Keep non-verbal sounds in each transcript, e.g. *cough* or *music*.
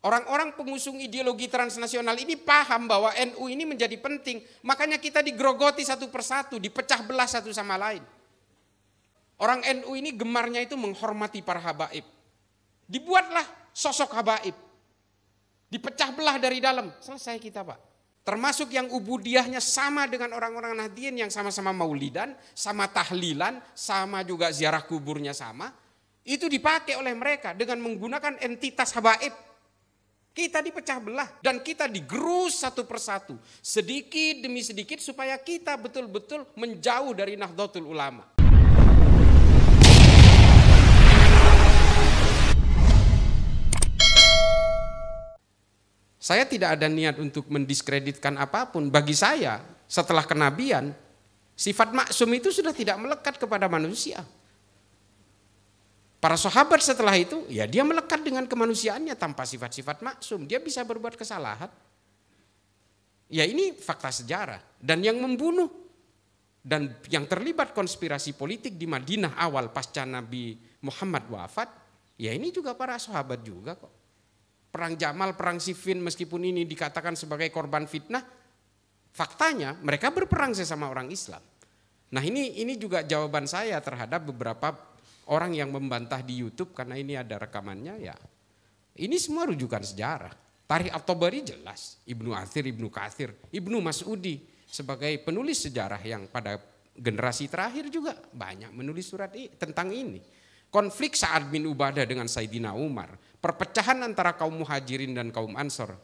Orang-orang pengusung ideologi transnasional ini paham bahwa NU ini menjadi penting. Makanya kita digrogoti satu persatu, dipecah belah satu sama lain. Orang NU ini gemarnya itu menghormati para habaib. Dibuatlah sosok habaib. Dipecah belah dari dalam. Selesai kita pak. Termasuk yang ubudiahnya sama dengan orang-orang nahdien yang sama-sama maulidan, sama tahlilan, sama juga ziarah kuburnya sama. Itu dipakai oleh mereka dengan menggunakan entitas habaib kita dipecah belah dan kita digerus satu persatu. Sedikit demi sedikit supaya kita betul-betul menjauh dari Nahdlatul Ulama. Saya tidak ada niat untuk mendiskreditkan apapun. Bagi saya, setelah kenabian, sifat maksum itu sudah tidak melekat kepada manusia. Para sahabat setelah itu, ya dia melekat dengan kemanusiaannya tanpa sifat-sifat maksum. Dia bisa berbuat kesalahan. Ya ini fakta sejarah. Dan yang membunuh dan yang terlibat konspirasi politik di Madinah awal pasca Nabi Muhammad wafat, ya ini juga para sahabat juga kok. Perang Jamal, perang Siffin meskipun ini dikatakan sebagai korban fitnah, faktanya mereka berperang sesama orang Islam. Nah ini ini juga jawaban saya terhadap beberapa orang yang membantah di YouTube karena ini ada rekamannya ya. Ini semua rujukan sejarah. Tarikh Oktoberi jelas, Ibnu Athir, Ibnu Kathir, Ibnu Mas'udi sebagai penulis sejarah yang pada generasi terakhir juga banyak menulis surat tentang ini. Konflik Sa'ad bin Ubadah dengan Saidina Umar, perpecahan antara kaum Muhajirin dan kaum Ansor.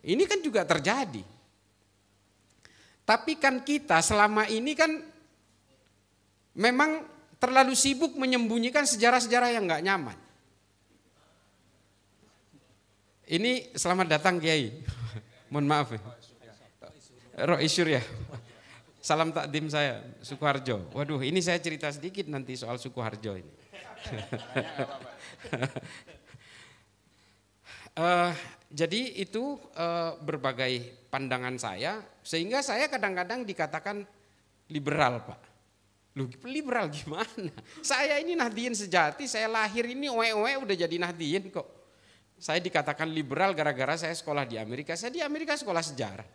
Ini kan juga terjadi. Tapi kan kita selama ini kan memang terlalu sibuk menyembunyikan sejarah-sejarah yang nggak nyaman. Ini selamat datang Kiai. *laughs* Mohon maaf ya. Roh Isyur ya. Salam takdim saya, Sukoharjo. Waduh, ini saya cerita sedikit nanti soal Sukoharjo ini. uh, *laughs* jadi itu uh, berbagai pandangan saya, sehingga saya kadang-kadang dikatakan liberal, Pak. Lu liberal gimana? Saya ini nahdien sejati, saya lahir ini wewe udah jadi nahdien kok. Saya dikatakan liberal gara-gara saya sekolah di Amerika. Saya di Amerika sekolah sejarah.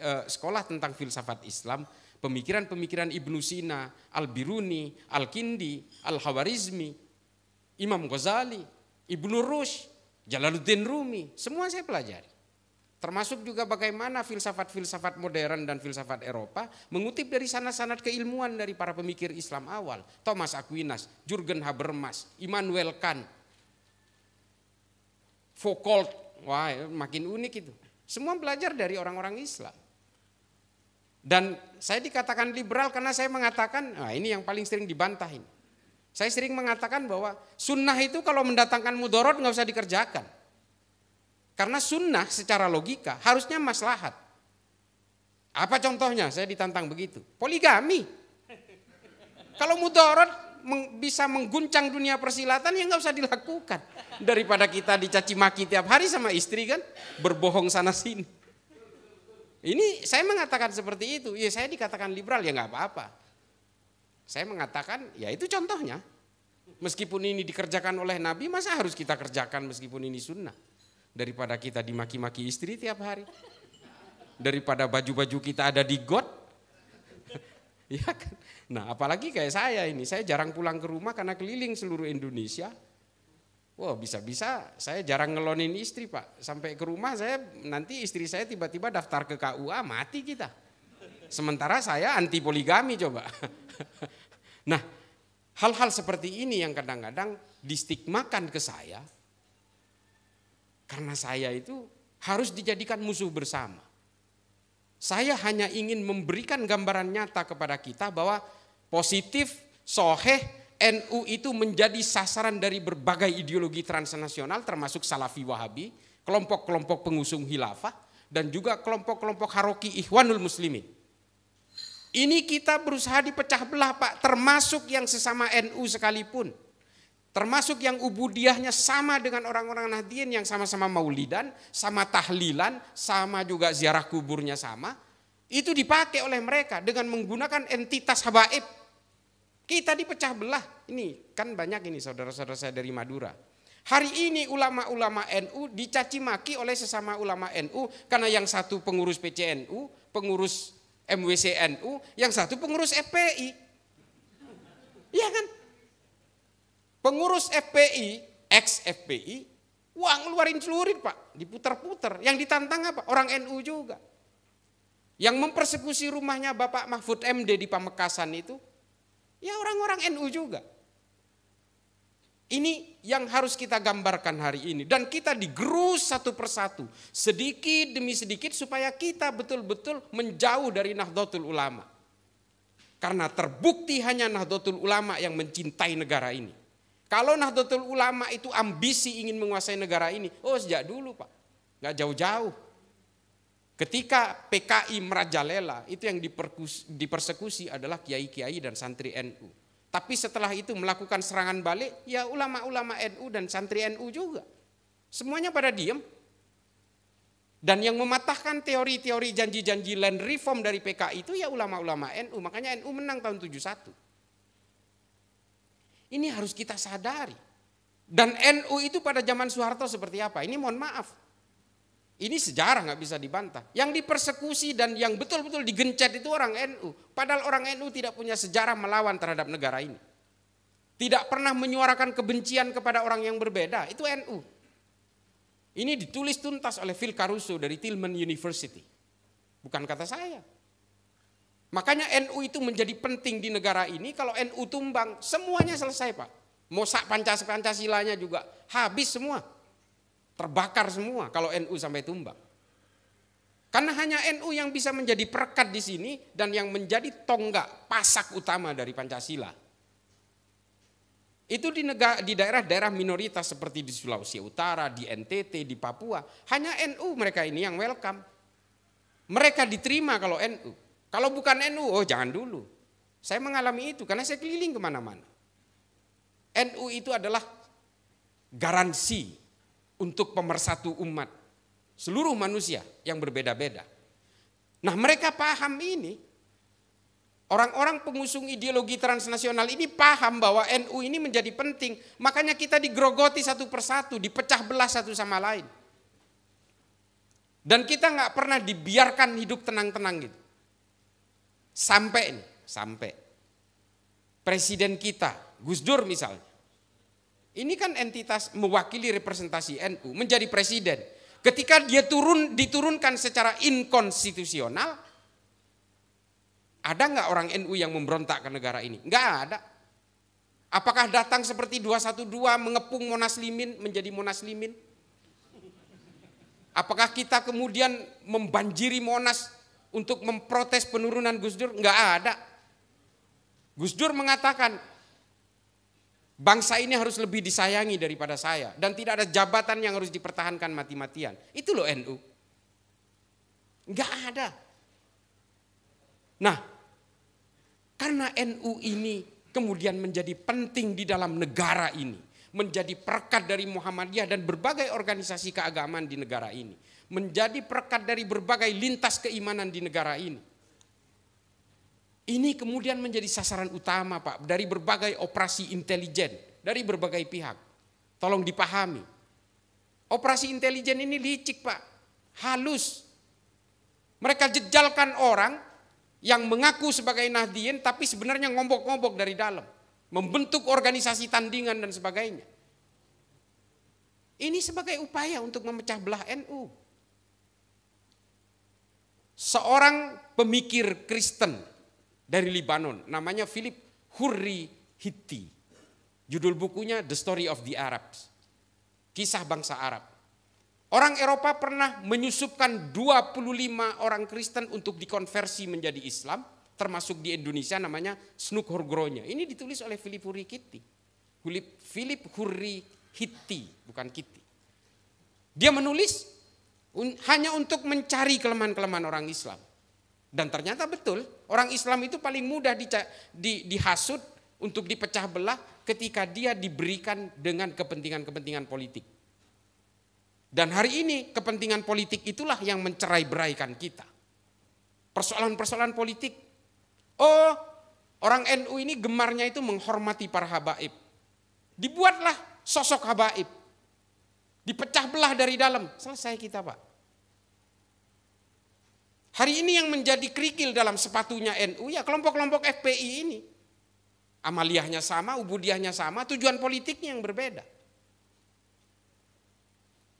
Eh, sekolah tentang filsafat Islam, pemikiran-pemikiran Ibnu Sina, Al-Biruni, Al-Kindi, Al-Hawarizmi, Imam Ghazali, Ibnu Rushd, Jalaluddin Rumi, semua saya pelajari. Termasuk juga bagaimana filsafat-filsafat modern dan filsafat Eropa mengutip dari sanat-sanat keilmuan dari para pemikir Islam awal. Thomas Aquinas, Jurgen Habermas, Immanuel Kant, Foucault. Wah ya, makin unik itu. Semua belajar dari orang-orang Islam. Dan saya dikatakan liberal karena saya mengatakan, nah ini yang paling sering dibantahin. Saya sering mengatakan bahwa sunnah itu kalau mendatangkan mudorot nggak usah dikerjakan. Karena sunnah secara logika harusnya maslahat. Apa contohnya? Saya ditantang begitu. Poligami. Kalau mudorot bisa mengguncang dunia persilatan ya nggak usah dilakukan. Daripada kita dicaci maki tiap hari sama istri kan. Berbohong sana sini. Ini saya mengatakan seperti itu. Ya saya dikatakan liberal ya nggak apa-apa. Saya mengatakan ya itu contohnya. Meskipun ini dikerjakan oleh Nabi masa harus kita kerjakan meskipun ini sunnah. Daripada kita dimaki-maki istri tiap hari. Daripada baju-baju kita ada di got. *laughs* ya kan? Nah apalagi kayak saya ini, saya jarang pulang ke rumah karena keliling seluruh Indonesia. wow, bisa-bisa saya jarang ngelonin istri pak. Sampai ke rumah saya nanti istri saya tiba-tiba daftar ke KUA mati kita. Sementara saya anti poligami coba. *laughs* nah hal-hal seperti ini yang kadang-kadang distigmakan ke saya karena saya itu harus dijadikan musuh bersama. Saya hanya ingin memberikan gambaran nyata kepada kita bahwa positif, soheh, NU itu menjadi sasaran dari berbagai ideologi transnasional termasuk Salafi Wahabi, kelompok-kelompok pengusung hilafah, dan juga kelompok-kelompok haroki Ikhwanul Muslimin. Ini kita berusaha dipecah belah Pak, termasuk yang sesama NU sekalipun. Termasuk yang ubudiahnya sama dengan orang-orang nahdien yang sama-sama maulidan, sama tahlilan, sama juga ziarah kuburnya sama. Itu dipakai oleh mereka dengan menggunakan entitas habaib. Kita dipecah belah. Ini kan banyak ini saudara-saudara saya dari Madura. Hari ini ulama-ulama NU dicaci maki oleh sesama ulama NU karena yang satu pengurus PCNU, pengurus MWCNU, yang satu pengurus FPI. Iya kan? Pengurus FPI, ex FPI, uang ngeluarin celurit pak, diputar-putar. Yang ditantang apa? Orang NU juga. Yang mempersekusi rumahnya Bapak Mahfud MD di Pamekasan itu, ya orang-orang NU juga. Ini yang harus kita gambarkan hari ini. Dan kita digerus satu persatu. Sedikit demi sedikit supaya kita betul-betul menjauh dari Nahdlatul Ulama. Karena terbukti hanya Nahdlatul Ulama yang mencintai negara ini. Kalau Nahdlatul Ulama itu ambisi ingin menguasai negara ini, oh sejak dulu Pak, nggak jauh-jauh. Ketika PKI merajalela, itu yang dipersekusi adalah kiai-kiai dan santri NU. Tapi setelah itu melakukan serangan balik, ya ulama-ulama NU dan santri NU juga. Semuanya pada diem. Dan yang mematahkan teori-teori janji-janji land reform dari PKI itu ya ulama-ulama NU. Makanya NU menang tahun 71. Ini harus kita sadari. Dan NU itu pada zaman Soeharto seperti apa? Ini mohon maaf. Ini sejarah nggak bisa dibantah. Yang dipersekusi dan yang betul-betul digencet itu orang NU. Padahal orang NU tidak punya sejarah melawan terhadap negara ini. Tidak pernah menyuarakan kebencian kepada orang yang berbeda. Itu NU. Ini ditulis tuntas oleh Phil Caruso dari Tillman University. Bukan kata saya. Makanya NU itu menjadi penting di negara ini kalau NU tumbang semuanya selesai Pak. Mosak Pancas-Pancasilanya juga habis semua. Terbakar semua kalau NU sampai tumbang. Karena hanya NU yang bisa menjadi perekat di sini dan yang menjadi tonggak pasak utama dari Pancasila. Itu di negara di daerah-daerah minoritas seperti di Sulawesi Utara, di NTT, di Papua, hanya NU mereka ini yang welcome. Mereka diterima kalau NU. Kalau bukan NU, oh jangan dulu. Saya mengalami itu karena saya keliling kemana-mana. NU itu adalah garansi untuk pemersatu umat seluruh manusia yang berbeda-beda. Nah mereka paham ini, Orang-orang pengusung ideologi transnasional ini paham bahwa NU ini menjadi penting. Makanya kita digrogoti satu persatu, dipecah belah satu sama lain. Dan kita nggak pernah dibiarkan hidup tenang-tenang gitu. Sampai nih, sampai. Presiden kita, Gus Dur misalnya. Ini kan entitas mewakili representasi NU menjadi presiden. Ketika dia turun diturunkan secara inkonstitusional, ada nggak orang NU yang memberontak ke negara ini? Nggak ada. Apakah datang seperti 212 mengepung Monas Limin menjadi Monas Limin? Apakah kita kemudian membanjiri Monas untuk memprotes penurunan Gus Dur nggak ada. Gus Dur mengatakan bangsa ini harus lebih disayangi daripada saya dan tidak ada jabatan yang harus dipertahankan mati-matian. Itu loh NU. Nggak ada. Nah, karena NU ini kemudian menjadi penting di dalam negara ini, menjadi perkat dari Muhammadiyah dan berbagai organisasi keagamaan di negara ini menjadi perekat dari berbagai lintas keimanan di negara ini. Ini kemudian menjadi sasaran utama Pak dari berbagai operasi intelijen dari berbagai pihak. Tolong dipahami. Operasi intelijen ini licik Pak, halus. Mereka jejalkan orang yang mengaku sebagai nahdien tapi sebenarnya ngombok-ngombok dari dalam. Membentuk organisasi tandingan dan sebagainya. Ini sebagai upaya untuk memecah belah NU seorang pemikir Kristen dari Libanon namanya Philip Hurri Hitti. Judul bukunya The Story of the Arabs. Kisah bangsa Arab. Orang Eropa pernah menyusupkan 25 orang Kristen untuk dikonversi menjadi Islam, termasuk di Indonesia namanya Snook Hurgronya. Ini ditulis oleh Philip Hurri Hitti. Philip Hurri Hitti, bukan Kitty. Dia menulis hanya untuk mencari kelemahan-kelemahan orang Islam. Dan ternyata betul, orang Islam itu paling mudah di, di, dihasut untuk dipecah belah ketika dia diberikan dengan kepentingan-kepentingan politik. Dan hari ini kepentingan politik itulah yang mencerai-beraikan kita. Persoalan-persoalan politik. Oh, orang NU ini gemarnya itu menghormati para habaib. Dibuatlah sosok habaib. Dipecah belah dari dalam, selesai kita Pak. Hari ini yang menjadi kerikil dalam sepatunya NU ya kelompok-kelompok FPI ini. Amaliahnya sama, ubudiahnya sama, tujuan politiknya yang berbeda.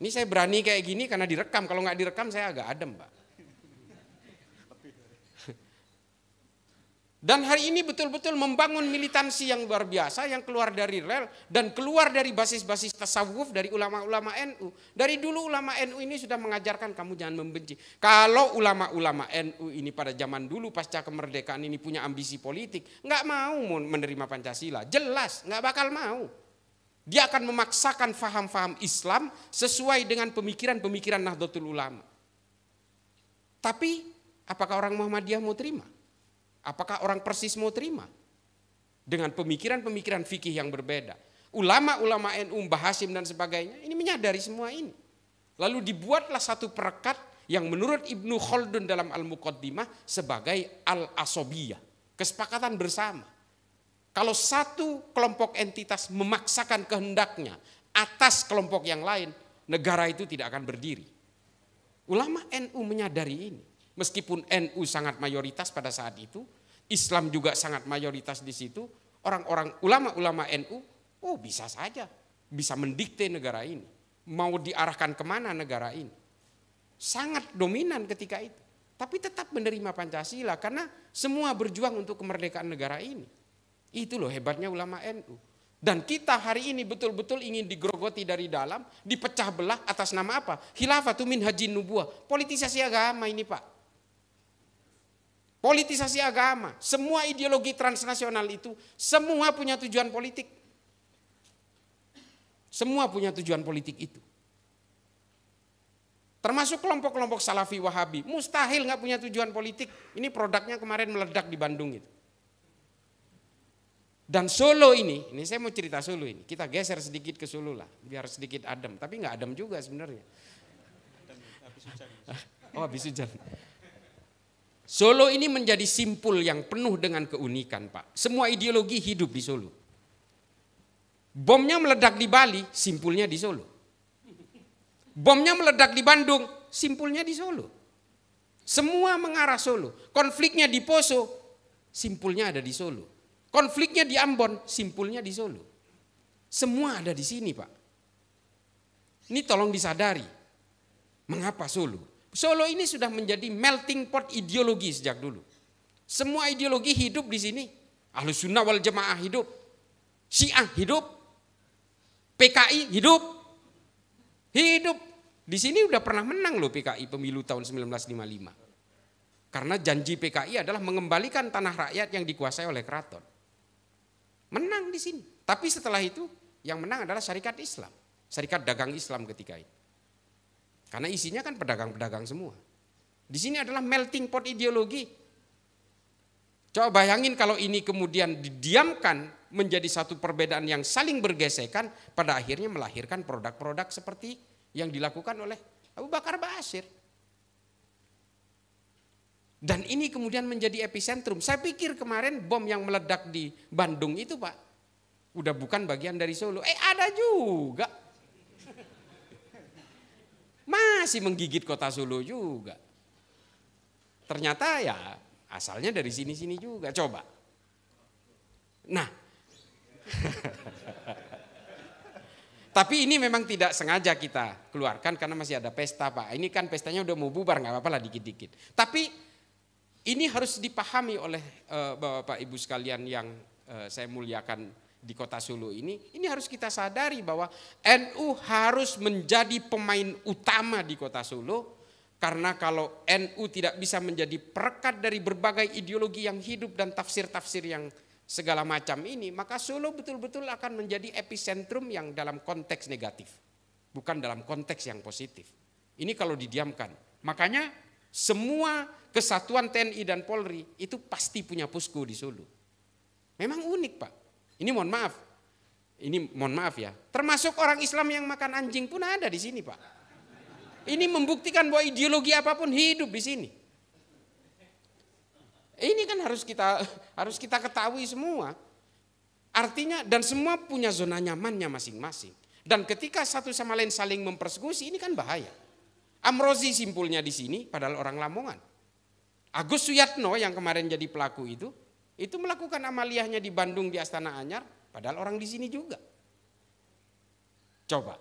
Ini saya berani kayak gini karena direkam, kalau nggak direkam saya agak adem Pak. Dan hari ini betul-betul membangun militansi yang luar biasa yang keluar dari rel dan keluar dari basis-basis tasawuf dari ulama-ulama NU. Dari dulu ulama NU ini sudah mengajarkan kamu jangan membenci. Kalau ulama-ulama NU ini pada zaman dulu pasca kemerdekaan ini punya ambisi politik, nggak mau menerima Pancasila. Jelas nggak bakal mau. Dia akan memaksakan faham-faham Islam sesuai dengan pemikiran-pemikiran Nahdlatul Ulama. Tapi apakah orang Muhammadiyah mau terima? Apakah orang persis mau terima? Dengan pemikiran-pemikiran fikih yang berbeda. Ulama-ulama NU, Mbah Hasim dan sebagainya, ini menyadari semua ini. Lalu dibuatlah satu perekat yang menurut Ibnu Khaldun dalam Al-Muqaddimah sebagai Al-Asobiyah. Kesepakatan bersama. Kalau satu kelompok entitas memaksakan kehendaknya atas kelompok yang lain, negara itu tidak akan berdiri. Ulama NU menyadari ini. Meskipun NU sangat mayoritas pada saat itu, Islam juga sangat mayoritas di situ, orang-orang ulama-ulama NU, oh bisa saja, bisa mendikte negara ini. Mau diarahkan kemana negara ini. Sangat dominan ketika itu. Tapi tetap menerima Pancasila karena semua berjuang untuk kemerdekaan negara ini. Itu loh hebatnya ulama NU. Dan kita hari ini betul-betul ingin digrogoti dari dalam, dipecah belah atas nama apa? Khilafatul min haji nubuah. Politisasi agama ini pak politisasi agama, semua ideologi transnasional itu, semua punya tujuan politik. Semua punya tujuan politik itu. Termasuk kelompok-kelompok Salafi Wahabi, mustahil nggak punya tujuan politik. Ini produknya kemarin meledak di Bandung itu. Dan Solo ini, ini saya mau cerita Solo ini. Kita geser sedikit ke Solo lah, biar sedikit adem. Tapi nggak adem juga sebenarnya. Oh habis hujan. Solo ini menjadi simpul yang penuh dengan keunikan, Pak. Semua ideologi hidup di Solo. Bomnya meledak di Bali, simpulnya di Solo. Bomnya meledak di Bandung, simpulnya di Solo. Semua mengarah Solo. Konfliknya di Poso, simpulnya ada di Solo. Konfliknya di Ambon, simpulnya di Solo. Semua ada di sini, Pak. Ini tolong disadari. Mengapa Solo? Solo ini sudah menjadi melting pot ideologi sejak dulu. Semua ideologi hidup di sini. Ahlu sunnah wal jamaah hidup. Syiah hidup. PKI hidup. Hidup. Di sini udah pernah menang loh PKI pemilu tahun 1955. Karena janji PKI adalah mengembalikan tanah rakyat yang dikuasai oleh keraton. Menang di sini. Tapi setelah itu yang menang adalah syarikat Islam. Syarikat dagang Islam ketika itu. Karena isinya kan pedagang-pedagang semua. Di sini adalah melting pot ideologi. Coba bayangin kalau ini kemudian didiamkan menjadi satu perbedaan yang saling bergesekan, pada akhirnya melahirkan produk-produk seperti yang dilakukan oleh Abu Bakar Basir. Dan ini kemudian menjadi epicentrum. Saya pikir kemarin bom yang meledak di Bandung itu Pak, udah bukan bagian dari Solo. Eh ada juga masih menggigit kota Solo juga. Ternyata ya asalnya dari sini-sini juga. Coba. Nah. *laughs* Tapi ini memang tidak sengaja kita keluarkan karena masih ada pesta Pak. Ini kan pestanya udah mau bubar nggak apa-apa lah dikit-dikit. Tapi ini harus dipahami oleh uh, eh, Bapak Ibu sekalian yang uh, saya muliakan di kota Solo ini, ini harus kita sadari bahwa NU harus menjadi pemain utama di kota Solo karena kalau NU tidak bisa menjadi perekat dari berbagai ideologi yang hidup dan tafsir-tafsir yang segala macam ini, maka Solo betul-betul akan menjadi epicentrum yang dalam konteks negatif, bukan dalam konteks yang positif. Ini kalau didiamkan. Makanya semua kesatuan TNI dan Polri itu pasti punya pusku di Solo. Memang unik Pak. Ini mohon maaf. Ini mohon maaf ya. Termasuk orang Islam yang makan anjing pun ada di sini, Pak. Ini membuktikan bahwa ideologi apapun hidup di sini. Ini kan harus kita harus kita ketahui semua. Artinya dan semua punya zona nyamannya masing-masing. Dan ketika satu sama lain saling mempersekusi ini kan bahaya. Amrozi simpulnya di sini padahal orang Lamongan. Agus Suyatno yang kemarin jadi pelaku itu itu melakukan amaliyahnya di Bandung di Astana Anyar, padahal orang di sini juga. Coba,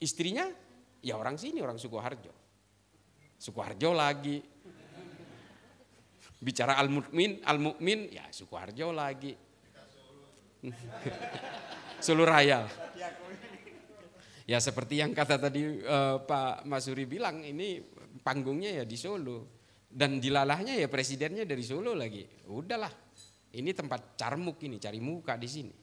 istrinya ya orang sini, orang Sukoharjo. Sukoharjo lagi. Bicara Al-Mukmin, Al-Mukmin ya Sukoharjo lagi. Seluruh *laughs* Raya. Ya seperti yang kata tadi eh, Pak Masuri bilang ini panggungnya ya di Solo dan dilalahnya ya presidennya dari Solo lagi. Udahlah ini tempat carmuk ini, cari muka di sini.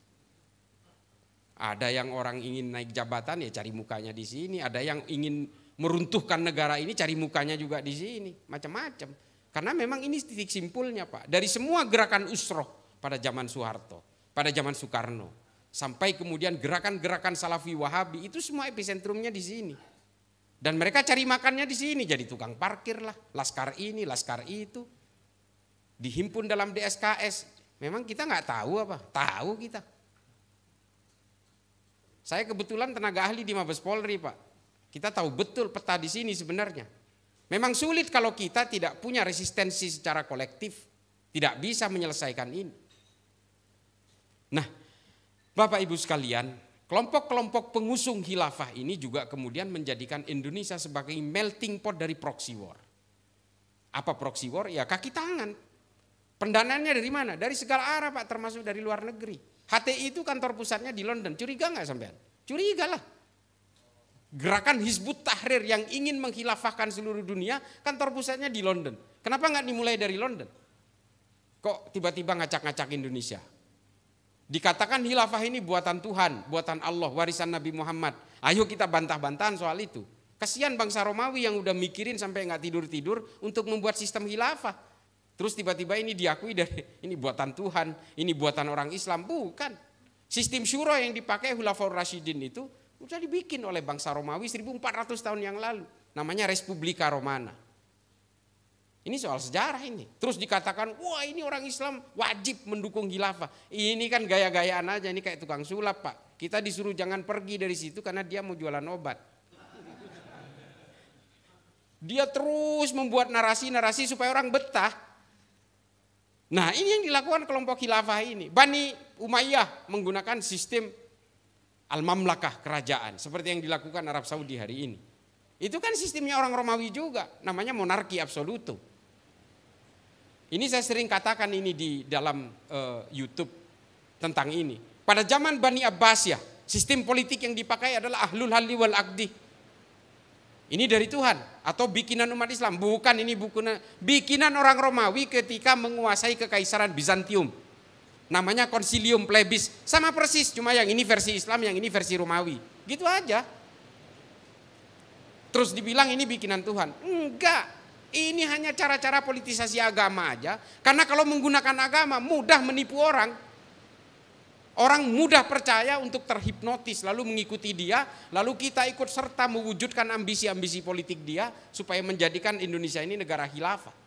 Ada yang orang ingin naik jabatan ya cari mukanya di sini, ada yang ingin meruntuhkan negara ini cari mukanya juga di sini, macam-macam. Karena memang ini titik simpulnya Pak, dari semua gerakan usroh pada zaman Soeharto, pada zaman Soekarno, sampai kemudian gerakan-gerakan Salafi Wahabi itu semua epicentrumnya di sini. Dan mereka cari makannya di sini, jadi tukang parkir lah, laskar ini, laskar itu. Dihimpun dalam DSKS, Memang kita nggak tahu apa? Tahu kita. Saya kebetulan tenaga ahli di Mabes Polri, Pak. Kita tahu betul peta di sini sebenarnya. Memang sulit kalau kita tidak punya resistensi secara kolektif, tidak bisa menyelesaikan ini. Nah, Bapak Ibu sekalian, kelompok-kelompok pengusung khilafah ini juga kemudian menjadikan Indonesia sebagai melting pot dari proxy war. Apa proxy war? Ya kaki tangan, Pendanaannya dari mana? Dari segala arah Pak, termasuk dari luar negeri. HTI itu kantor pusatnya di London. Curiga nggak sampean? Curiga lah. Gerakan Hizbut Tahrir yang ingin menghilafahkan seluruh dunia, kantor pusatnya di London. Kenapa nggak dimulai dari London? Kok tiba-tiba ngacak-ngacak Indonesia? Dikatakan hilafah ini buatan Tuhan, buatan Allah, warisan Nabi Muhammad. Ayo kita bantah-bantahan soal itu. Kasihan bangsa Romawi yang udah mikirin sampai nggak tidur-tidur untuk membuat sistem hilafah. Terus tiba-tiba ini diakui dari *laughs* ini buatan Tuhan, ini buatan orang Islam, bukan. Sistem syuro yang dipakai Hulafaur Rashidin itu sudah dibikin oleh bangsa Romawi 1400 tahun yang lalu. Namanya Respublika Romana. Ini soal sejarah ini. Terus dikatakan, wah ini orang Islam wajib mendukung khilafah. Ini kan gaya-gayaan aja, ini kayak tukang sulap pak. Kita disuruh jangan pergi dari situ karena dia mau jualan obat. Dia terus membuat narasi-narasi supaya orang betah. Nah ini yang dilakukan kelompok khilafah ini. Bani Umayyah menggunakan sistem al-mamlakah kerajaan. Seperti yang dilakukan Arab Saudi hari ini. Itu kan sistemnya orang Romawi juga. Namanya monarki absolutu. Ini saya sering katakan ini di dalam uh, YouTube tentang ini. Pada zaman Bani abbas ya sistem politik yang dipakai adalah ahlul halli wal akdih. Ini dari Tuhan atau bikinan umat Islam, bukan ini bukunya bikinan orang Romawi ketika menguasai kekaisaran Bizantium. Namanya Konsilium Plebis, sama persis cuma yang ini versi Islam, yang ini versi Romawi. Gitu aja. Terus dibilang ini bikinan Tuhan. Enggak. Ini hanya cara-cara politisasi agama aja. Karena kalau menggunakan agama mudah menipu orang. Orang mudah percaya untuk terhipnotis, lalu mengikuti dia, lalu kita ikut serta mewujudkan ambisi-ambisi politik dia supaya menjadikan Indonesia ini negara khilafah.